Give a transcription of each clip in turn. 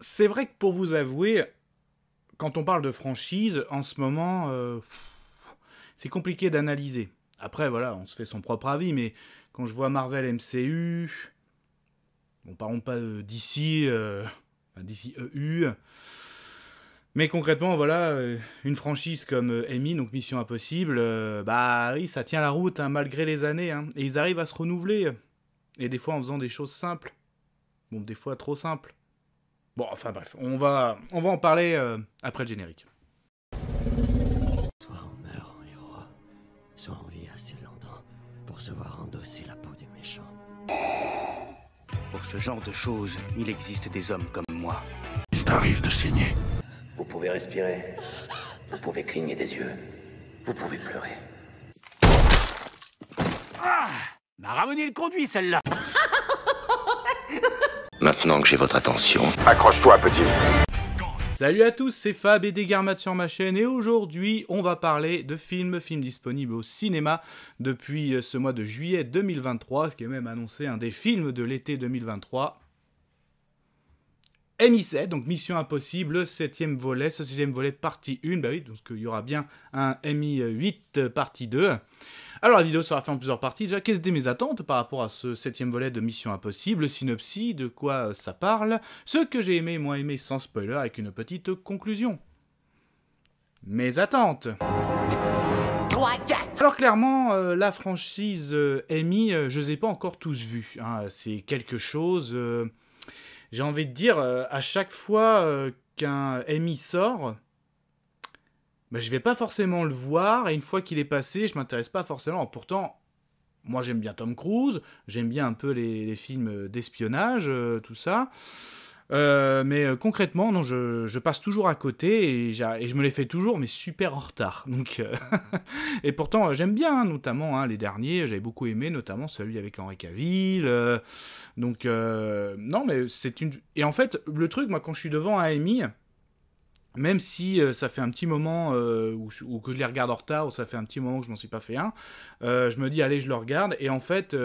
c'est vrai que pour vous avouer, quand on parle de franchise, en ce moment, euh, c'est compliqué d'analyser. Après, voilà, on se fait son propre avis, mais quand je vois Marvel MCU, bon, parlons pas d'ici, d'ici EU, mais concrètement, voilà, euh, une franchise comme Amy, euh, donc Mission Impossible, bah oui, ça tient la route, hein, malgré les années, hein, et ils arrivent à se renouveler, et des fois en faisant des choses simples, bon, des fois trop simples. Bon, enfin bref, on va, en parler euh, après le générique. Soit on meurt en héros, soit on vit assez longtemps pour se voir endosser la peau du méchant. Pour ce genre de choses, il existe des hommes comme moi. Il t'arrive de saigner. Vous pouvez respirer. Vous pouvez cligner des yeux. Vous pouvez pleurer. Ah M'a ramené le conduit, celle-là Maintenant que j'ai votre attention... Accroche-toi, petit. Salut à tous, c'est Fab et Dégarmat sur ma chaîne et aujourd'hui on va parler de films, films disponibles au cinéma depuis euh, ce mois de juillet 2023, ce qui est même annoncé un des films de l'été 2023. MI7, e, donc Mission Impossible, septième volet, ce 6ème volet partie 1, bah oui, donc il y aura bien un MI8 euh, partie 2. Alors la vidéo sera faite en plusieurs parties. Déjà, que étaient mes attentes par rapport à ce septième volet de Mission Impossible, Synopsie, de quoi euh, ça parle, ce que j'ai aimé moi moins aimé sans spoiler avec une petite conclusion. Mes attentes. Alors clairement, euh, la franchise Emi, euh, je ne les ai pas encore tous vus. Hein. c'est quelque chose, j'ai envie de dire, à chaque fois qu'un Amy sort, mais je vais pas forcément le voir, et une fois qu'il est passé, je m'intéresse pas forcément. Pourtant, moi j'aime bien Tom Cruise, j'aime bien un peu les, films d'espionnage, euh, tout ça. Euh, mais euh, concrètement, non, je, passe toujours à côté et, je me les fais toujours, mais super en retard. Donc, et pourtant, j'aime bien, hein, notamment hein, les derniers, j'avais beaucoup aimé, notamment celui avec Henri Cavill. donc, non, mais c'est une. Et en fait, le truc, moi, quand je suis devant un AMI, même si euh, ça fait un petit moment euh, ou, que je les regarde en retard, ou ça fait un petit moment que je m'en suis pas fait un, euh, je me dis allez je le regarde et en fait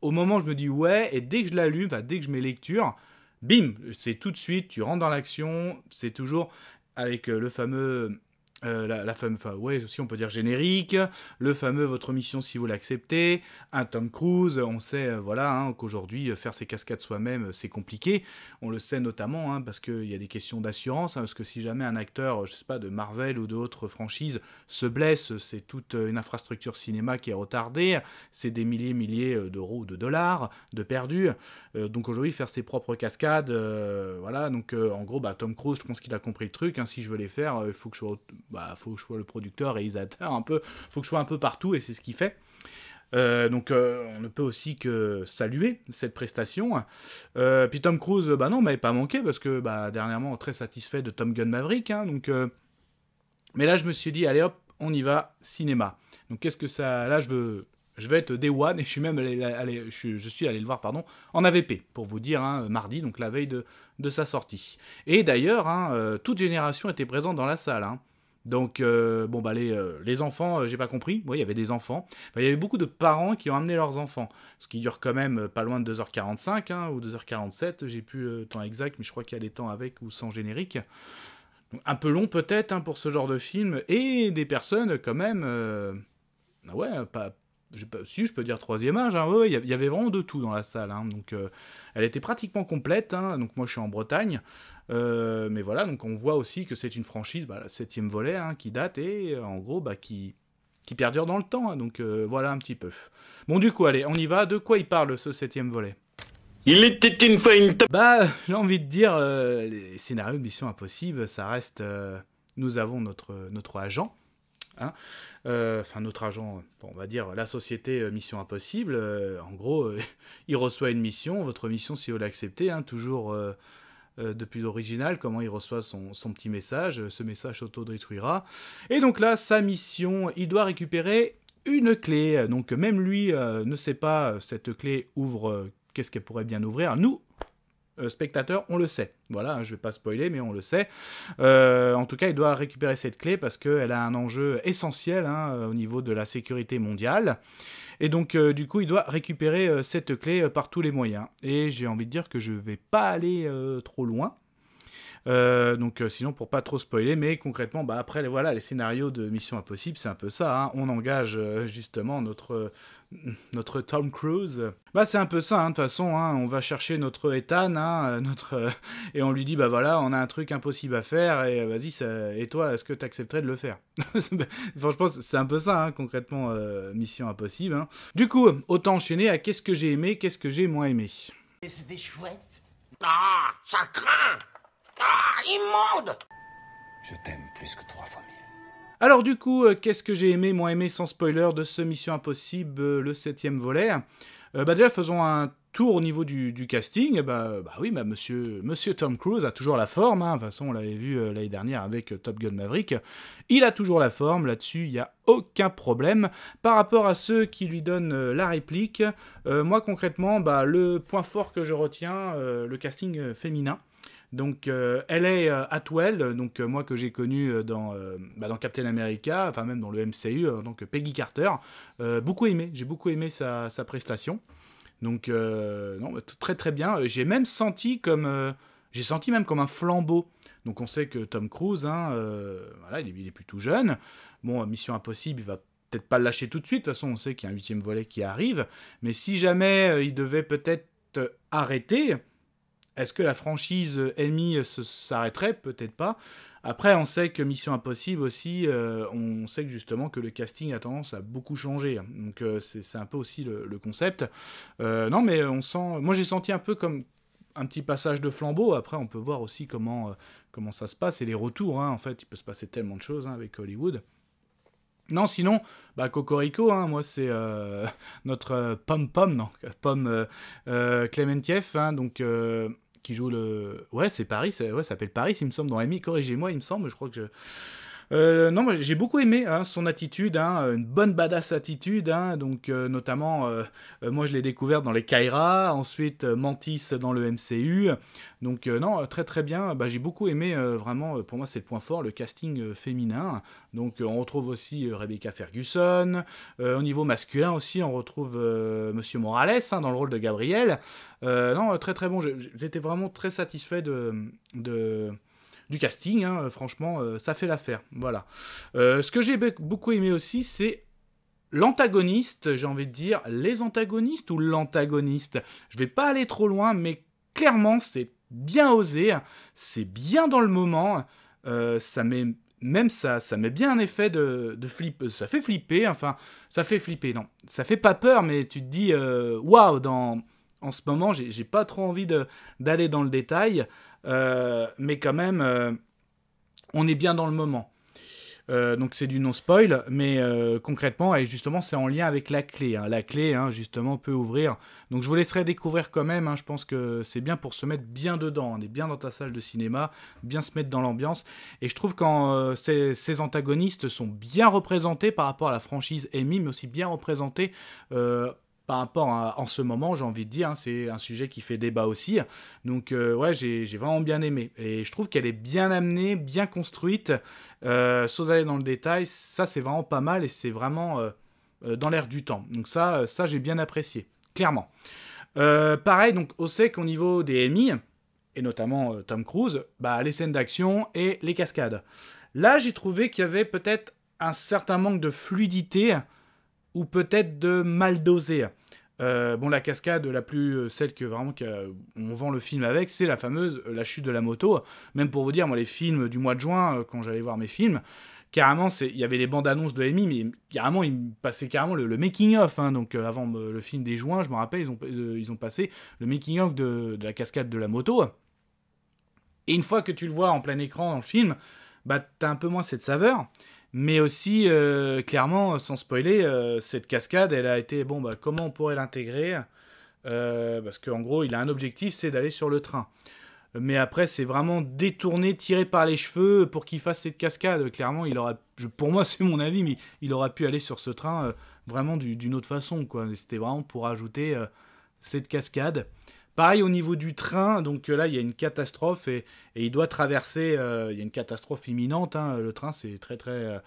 au moment je me dis ouais et dès que je l'allume, dès que je mets lecture, bim, c'est tout de suite, tu rentres dans l'action, c'est toujours avec le fameux euh, la, la fameuse, enfin, ouais, aussi on peut dire générique, le fameux votre mission si vous l'acceptez, un Tom Cruise, on sait, euh, voilà, hein, qu'aujourd'hui euh, faire ses cascades soi-même c'est compliqué, on le sait notamment hein, parce qu'il y a des questions d'assurance, hein, parce que si jamais un acteur, je sais pas, de Marvel ou d'autres franchises se blesse, c'est toute une infrastructure cinéma qui est retardée, c'est des milliers, milliers d'euros, de dollars, de perdus, donc aujourd'hui faire ses propres cascades, voilà, donc en gros, bah, Tom Cruise, je pense qu'il a compris le truc, si je veux les faire, il faut que je bah, faut que je sois le producteur, réalisateur, un peu, faut que je sois un peu partout, et c'est ce qu'il fait. Euh, donc euh, on ne peut aussi que saluer cette prestation. Euh, puis Tom Cruise, bah non, m'avait pas manqué parce que bah, dernièrement très satisfait de Tom Gun Maverick. Hein, donc, mais là je me suis dit allez hop, on y va cinéma. Donc qu'est-ce que ça, là je veux, je vais être day one et je suis même allé, je, suis, allé le voir pardon en AVP pour vous dire hein, mardi donc la veille de, sa sortie. Et d'ailleurs hein, toute génération était présente dans la salle. Hein. Donc, euh, bon, bah, les, euh, enfants, euh, j'ai pas compris. Oui, il y avait des enfants. il y avait beaucoup de parents qui ont amené leurs enfants. Ce qui dure quand même pas loin de 2h45 hein, ou 2h47. J'ai plus le temps exact, mais je crois qu'il y a des temps avec ou sans générique. un peu long peut-être hein, pour ce genre de film. Et des personnes quand même. Ah ouais, pas, si je peux dire troisième âge, hein. il y avait vraiment de tout dans la salle. Hein. donc euh, elle était pratiquement complète. Hein. donc moi je suis en Bretagne, euh, mais voilà, donc on voit aussi que c'est une franchise, bah, septième volet, qui date et euh, en gros bah, qui, qui perdure dans le temps. donc voilà un petit peu. Bon du coup allez, on y va. De quoi il parle ce septième volet il était une fois une Bah, j'ai envie de dire, les scénarios de Mission Impossible, ça reste. nous avons notre, notre agent, Hein. Euh, enfin, notre agent, on va dire la société euh, Mission Impossible, euh, en gros, il reçoit une mission, votre mission si vous l'acceptez, hein, toujours depuis l'original, comment il reçoit son, petit message, ce message s'autodétruira. Et donc là, sa mission, il doit récupérer une clé. Donc même lui ne sait pas cette clé ouvre qu'est-ce qu'elle pourrait bien ouvrir. Nous, euh, spectateur, on le sait. Voilà, je hein, je vais pas spoiler, mais on le sait. Euh, en tout cas, il doit récupérer cette clé parce qu'elle a un enjeu essentiel hein, euh, au niveau de la sécurité mondiale. Et donc, du coup, il doit récupérer cette clé par tous les moyens. Et j'ai envie de dire que je ne vais pas aller trop loin. Euh, donc euh, sinon pour pas trop spoiler, mais concrètement, bah, après voilà les scénarios de Mission Impossible, c'est un peu ça. Hein. On engage euh, justement notre notre Tom Cruise. Bah c'est un peu ça, hein, de toute façon, hein. on va chercher notre Ethan, notre, et on lui dit, bah voilà, on a un truc impossible à faire, et vas-y, et toi, est-ce que tu accepterais de le faire Franchement, c'est un peu ça, concrètement, Mission Impossible. Du coup, autant enchaîner à qu'est-ce que j'ai aimé, qu'est-ce que j'ai moins aimé. C'était chouette. Ah, ça craint ah, immonde Je t'aime plus que trois fois mille. Alors du coup, euh, qu'est-ce que j'ai aimé, moins aimé, sans spoiler, de ce Mission Impossible, euh, le septième volet euh, bah, Déjà, faisons un tour au niveau du, casting. Bah, bah oui, bah, monsieur, monsieur Tom Cruise a toujours la forme. Hein. De toute façon, on l'avait vu l'année dernière avec Top Gun Maverick. Il a toujours la forme. Là-dessus, il n'y a aucun problème. Par rapport à ceux qui lui donnent la réplique, moi concrètement, bah, le point fort que je retiens, le casting féminin. Donc elle euh, est euh, Atwell, donc euh, moi que j'ai connu bah, dans, Captain America, enfin même dans le MCU, donc Peggy Carter. beaucoup aimé, j'ai beaucoup aimé sa, prestation. Donc très très bien. J'ai même senti comme j'ai senti même comme un flambeau. Donc on sait que Tom Cruise, hein, il est, il est, plutôt jeune. Bon, Mission Impossible, il va peut-être pas le lâcher tout de suite. De toute façon, on sait qu'il y a un huitième volet qui arrive. Mais si jamais il devait peut-être arrêter, est-ce que la franchise Amy euh, euh, s'arrêterait Peut-être pas. Après, on sait que Mission Impossible aussi, euh, on sait que justement que le casting a tendance à beaucoup changer. Donc c'est un peu aussi le, concept. non, mais on sent. Moi, j'ai senti un peu comme un petit passage de flambeau. Après, on peut voir aussi comment, comment ça se passe et les retours. Hein. en fait, il peut se passer tellement de choses hein, avec Hollywood. Non, sinon, bah, Cocorico, hein, moi, c'est notre pomme-pomme, non, pomme Hein, donc qui joue le. Ouais, c'est Paris, ouais, ça s'appelle Paris, il me semble, dans Amy. Corrigez-moi, il me semble, je crois que je. Euh, non, j'ai beaucoup aimé hein, son attitude, hein, une bonne badass attitude. Hein, donc euh, notamment, euh, moi je l'ai découvert dans les Kaira, ensuite Mantis dans le MCU. Donc non, très très bien. Bah, j'ai beaucoup aimé vraiment. Pour moi c'est le point fort, le casting féminin. Donc on retrouve aussi Rebecca Ferguson. au niveau masculin aussi, on retrouve Monsieur Morales dans le rôle de Gabriel. non, très très bon. J'étais vraiment très satisfait de, de du casting, hein, euh, franchement, euh, ça fait l'affaire. Voilà. Euh, ce que j'ai beaucoup aimé aussi, c'est l'antagoniste, j'ai envie de dire, les antagonistes ou l'antagoniste. Je vais pas aller trop loin, mais clairement, c'est bien osé, c'est bien dans le moment, ça met même ça, ça met bien un effet de, flip. Ça fait flipper, enfin, ça fait flipper, non. Ça fait pas peur, mais tu te dis, waouh, dans, en ce moment, j'ai pas trop envie d'aller dans le détail, euh, mais quand même, euh, on est bien dans le moment. Euh, donc c'est du non-spoil, mais concrètement, et justement, c'est en lien avec la clé. Hein. La clé, hein, justement, peut ouvrir. Donc je vous laisserai découvrir quand même. Hein. je pense que c'est bien pour se mettre bien dedans. On est bien dans ta salle de cinéma, bien se mettre dans l'ambiance. Et je trouve quand ces, ces, antagonistes sont bien représentés par rapport à la franchise Amy, mais aussi bien représentés par rapport à en ce moment, j'ai envie de dire. Hein, c'est un sujet qui fait débat aussi. Donc, euh, ouais, j'ai vraiment bien aimé. Et je trouve qu'elle est bien amenée, bien construite. Euh, sans aller dans le détail, ça, c'est vraiment pas mal et c'est vraiment euh, dans l'air du temps. Donc, ça, ça j'ai bien apprécié, clairement. pareil, donc, au sec, au niveau des MI, et notamment Tom Cruise, bah, les scènes d'action et les cascades. Là, j'ai trouvé qu'il y avait peut-être un certain manque de fluidité ou peut-être de mal dosé. Euh, bon, la cascade la plus euh, celle que vraiment euh, on vend le film avec, c'est la fameuse la chute de la moto. Même pour vous dire, moi les films du mois de juin, quand j'allais voir mes films, carrément, il y avait les bandes annonces de Emmy, mais carrément, ils passaient carrément le, making of. Hein. donc avant le film des juin, je me rappelle, ils ont, passé le making of de, de, la cascade de la moto. Et une fois que tu le vois en plein écran dans le film, bah t'as un peu moins cette saveur mais aussi euh, clairement sans spoiler euh, cette cascade elle a été bon bah, comment on pourrait l'intégrer euh, parce qu'en gros il a un objectif c'est d'aller sur le train mais après c'est vraiment détourné tiré par les cheveux pour qu'il fasse cette cascade clairement il aura pour moi c'est mon avis mais il aura pu aller sur ce train vraiment d'une autre façon c'était vraiment pour ajouter cette cascade Pareil au niveau du train, donc euh, là il y a une catastrophe et, il doit traverser, euh, il y a une catastrophe imminente, hein. le train c'est très très euh,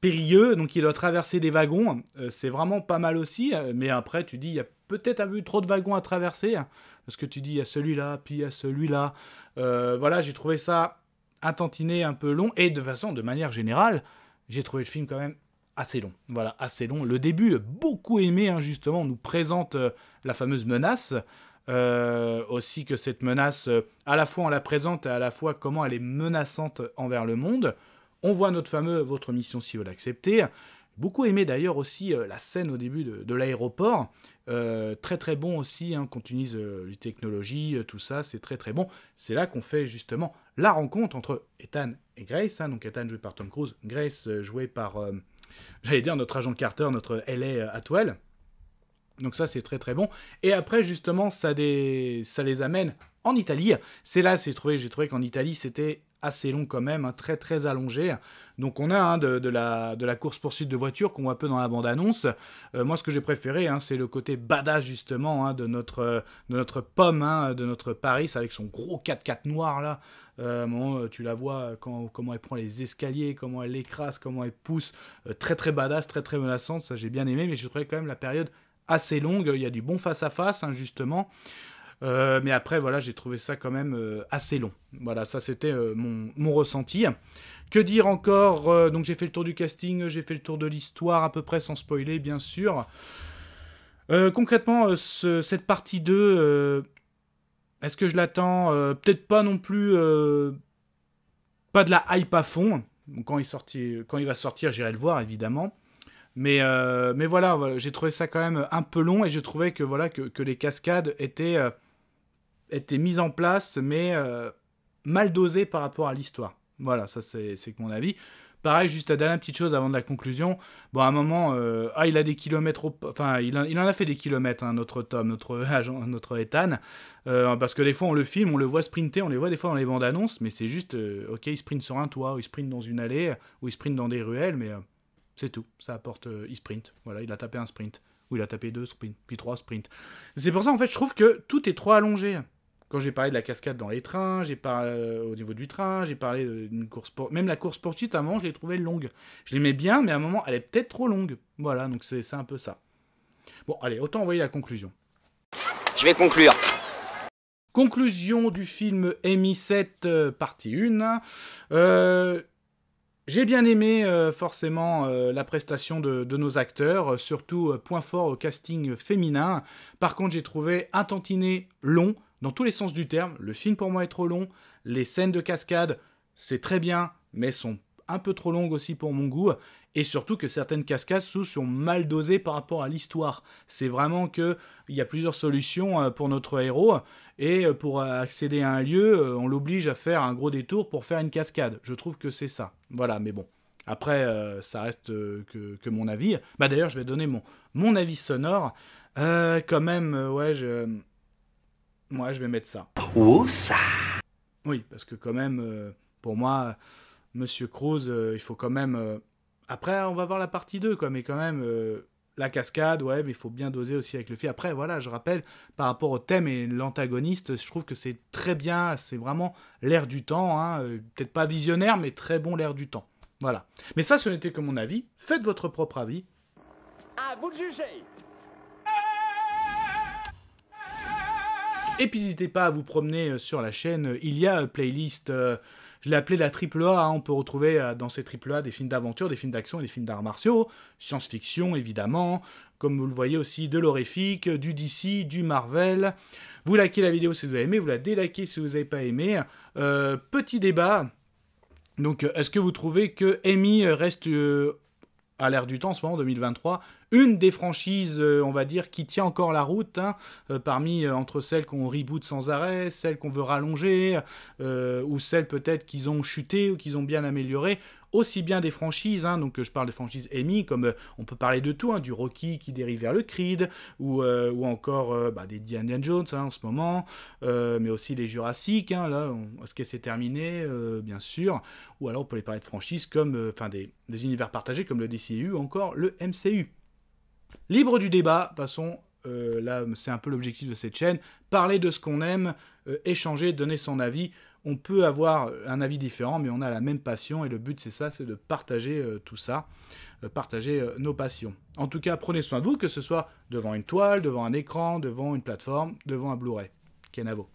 périlleux, donc il doit traverser des wagons, c'est vraiment pas mal aussi, mais après tu dis il y a peut-être peu trop de wagons à traverser, hein. parce que tu dis il y a celui-là, puis il y a celui-là, voilà j'ai trouvé ça un tantinet un peu long, et de façon, de manière générale, j'ai trouvé le film quand même assez long. Voilà, assez long. Le début, beaucoup aimé, hein, justement, nous présente la fameuse menace. Euh, aussi que cette menace, euh, à la fois on la présente et à la fois comment elle est menaçante envers le monde. On voit notre fameux Votre mission si vous l'acceptez. Beaucoup aimé d'ailleurs aussi euh, la scène au début de, l'aéroport. très très bon aussi, hein, qu'on utilise les technologies, tout ça, c'est très très bon. C'est là qu'on fait justement la rencontre entre Ethan et Grace. Hein. donc Ethan joué par Tom Cruise, Grace joué par, j'allais dire, notre agent Carter, notre LA Atwell. Donc ça, c'est très très bon. Et après, justement, ça, les amène en Italie. C'est là, c'est j'ai trouvé qu'en Italie, c'était assez long quand même, hein, très très allongé. Donc on a hein, de, la, course-poursuite de voiture qu'on voit peu dans la bande-annonce. Euh, moi ce que j'ai préféré, hein, c'est le côté badass justement de, notre, pomme, de notre Paris avec son gros 4x4 noir là. Euh, euh, tu la vois comment elle prend les escaliers, comment elle écrase, comment elle pousse. très très badass, très très menaçante, ça j'ai bien aimé, mais j'ai trouvé quand même la période assez longue. Il y a du bon face-à-face, hein, justement. Euh, mais après, voilà, j'ai trouvé ça quand même euh, assez long. Voilà, ça c'était euh, mon, ressenti. Que dire encore Donc j'ai fait le tour du casting, j'ai fait le tour de l'histoire à peu près sans spoiler, bien sûr. concrètement, cette partie 2, est-ce que je l'attends Peut-être pas non plus... pas de la hype à fond. Quand il, quand il va sortir, j'irai le voir, évidemment. Mais, euh, mais voilà, j'ai trouvé ça quand même un peu long et je trouvais que, voilà, que, les cascades étaient, euh, étaient mises en place, mais euh, mal dosées par rapport à l'histoire. Voilà, ça c'est mon avis. Pareil, juste la dernière petite chose avant de la conclusion. Bon, à un moment, ah, il a des kilomètres, enfin, il, il, en a fait des kilomètres, hein, notre Tom, notre agent, notre Ethan, parce que des fois on le filme, on le voit sprinter, on les voit des fois dans les bandes annonces, mais c'est juste, ok, il sprint sur un toit, ou il sprint dans une allée, ou il sprint dans des ruelles, mais c'est tout. Ça apporte. e euh, sprint. Voilà, il a tapé un sprint. Ou il a tapé deux sprints, puis trois sprints. C'est pour ça, en fait, je trouve que tout est trop allongé. Quand j'ai parlé de la cascade dans les trains, j'ai parlé euh, au niveau du train, j'ai parlé d'une course pour... Même la course poursuite, à un moment, je l'ai trouvée longue. Je l'aimais bien, mais à un moment, elle est peut-être trop longue. Voilà, donc c'est un peu ça. Bon, allez, autant envoyer la conclusion. Je vais conclure. Conclusion du film MI7, euh, partie 1. Euh, j'ai bien aimé euh, forcément euh, la prestation de, nos acteurs, euh, surtout point fort au casting féminin. Par contre, j'ai trouvé un tantinet long, dans tous les sens du terme. Le film pour moi est trop long, les scènes de cascade, c'est très bien, mais sont un peu trop longues aussi pour mon goût et surtout que certaines cascades sont mal dosées par rapport à l'histoire. C'est vraiment que il y a plusieurs solutions euh, pour notre héros et euh, pour accéder à un lieu, euh, on l'oblige à faire un gros détour pour faire une cascade. Je trouve que c'est ça. Voilà, mais bon. Après, ça reste que, mon avis. Bah d'ailleurs, je vais donner mon, mon avis sonore. quand même, ouais, je... Moi, je vais mettre ça. Où ça Oui, parce que quand même, pour moi, Monsieur Cruz, il faut quand même après, on va voir la partie 2, quoi, mais quand même, euh, la cascade, ouais, mais il faut bien doser aussi avec le film. Après, voilà, je rappelle, par rapport au thème et l'antagoniste, je trouve que c'est très bien, c'est vraiment l'air du temps, hein, euh, peut-être pas visionnaire, mais très bon l'air du temps. Voilà. Mais ça, ce n'était que mon avis. Faites votre propre avis. À vous de juger Et puis n'hésitez pas à vous promener euh, sur la chaîne, il y a playlist... Je l'ai appelé la triple A. Hein. On peut retrouver euh, dans ces triple A des films d'aventure, des films d'action et des films d'arts martiaux, science-fiction évidemment, comme vous le voyez aussi, de l'horrifique, du DC, du Marvel. Vous likez la vidéo si vous avez aimé, vous la délikez si vous n'avez pas aimé. Euh, petit débat. Donc, euh, est-ce que vous trouvez que Amy reste à l'ère du temps en ce moment, 2023, une des franchises, euh, on va dire, qui tient encore la route, hein, euh, parmi euh, entre celles qu'on reboot sans arrêt, celles qu'on veut rallonger, ou celles peut-être qu'ils ont chuté ou qu'ils ont bien amélioré aussi bien des franchises, hein. donc je parle de franchises EMI, comme on peut parler de tout, hein, du Rocky qui dérive vers le Creed, ou, ou encore bah, des Diane Jones en ce moment, mais aussi les Jurassic, là, ce que c'est terminé, bien sûr, ou alors on peut les parler de franchises comme, enfin des, des univers partagés comme le DCU, encore le MCU. Libre du débat, passons, euh, là c'est un peu l'objectif de cette chaîne, parler de ce qu'on aime, euh, échanger, donner son avis. On peut avoir euh, un avis différent, mais on a la même passion, et le but c'est ça, c'est de partager euh, tout ça, partager nos passions. En tout cas, prenez soin de vous, que ce soit devant une toile, devant un écran, devant une plateforme, devant un Blu-ray. Kenavo.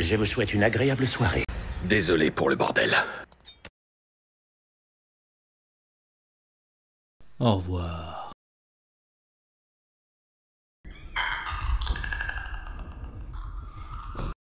Je vous souhaite une agréable soirée. Désolé pour le bordel. Au revoir.